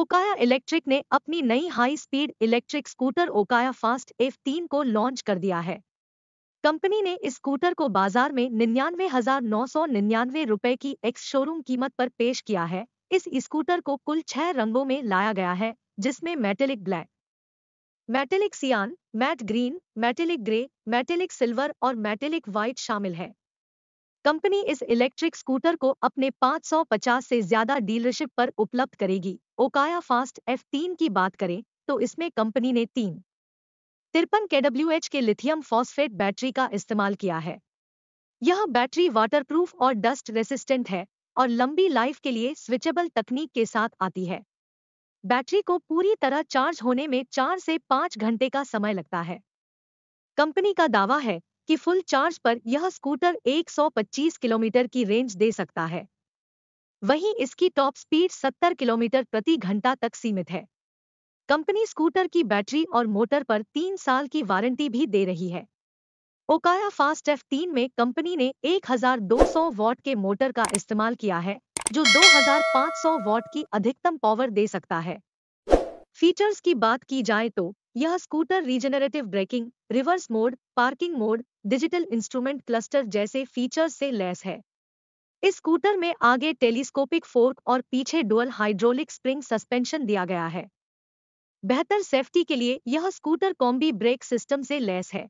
Okaya electric ने अपनी नई high speed electric scooter Okaya fast F तीन को लॉन्च कर दिया है कंपनी ने इस स्कूटर को बाजार में निन्यानवे हजार नौ सौ निन्यानवे रुपए की एक्स शोरूम कीमत पर पेश किया है इस स्कूटर को कुल छह रंगों में लाया गया है जिसमें metallic black metallic cyan matte green metallic grey metallic silver और मेटेलिक व्हाइट शामिल है कंपनी इस इलेक्ट्रिक स्कूटर को अपने 550 से ज्यादा डीलरशिप पर उपलब्ध करेगी ओकाया फास्ट F3 की बात करें तो इसमें कंपनी ने तीन तिरपन के के लिथियम फॉस्फेट बैटरी का इस्तेमाल किया है यह बैटरी वाटरप्रूफ और डस्ट रेसिस्टेंट है और लंबी लाइफ के लिए स्विचेबल तकनीक के साथ आती है बैटरी को पूरी तरह चार्ज होने में चार से पांच घंटे का समय लगता है कंपनी का दावा है कि फुल चार्ज पर यह स्कूटर 125 किलोमीटर की रेंज दे सकता है वहीं इसकी टॉप स्पीड 70 किलोमीटर प्रति घंटा तक सीमित है कंपनी स्कूटर की बैटरी और मोटर पर तीन साल की वारंटी भी दे रही है ओकाया फास्ट एफ तीन में कंपनी ने 1200 वॉट के मोटर का इस्तेमाल किया है जो 2500 वॉट की अधिकतम पावर दे सकता है फीचर्स की बात की जाए तो यह scooter regenerative braking reverse mode parking mode digital instrument cluster जैसे फीचर्स से लैस है इस स्कूटर में आगे टेलीस्कोपिक फोर्क और पीछे डुअल हाइड्रोलिक स्प्रिंग सस्पेंशन दिया गया है बेहतर सेफ्टी के लिए यह स्कूटर कॉम्बी ब्रेक सिस्टम से लैस है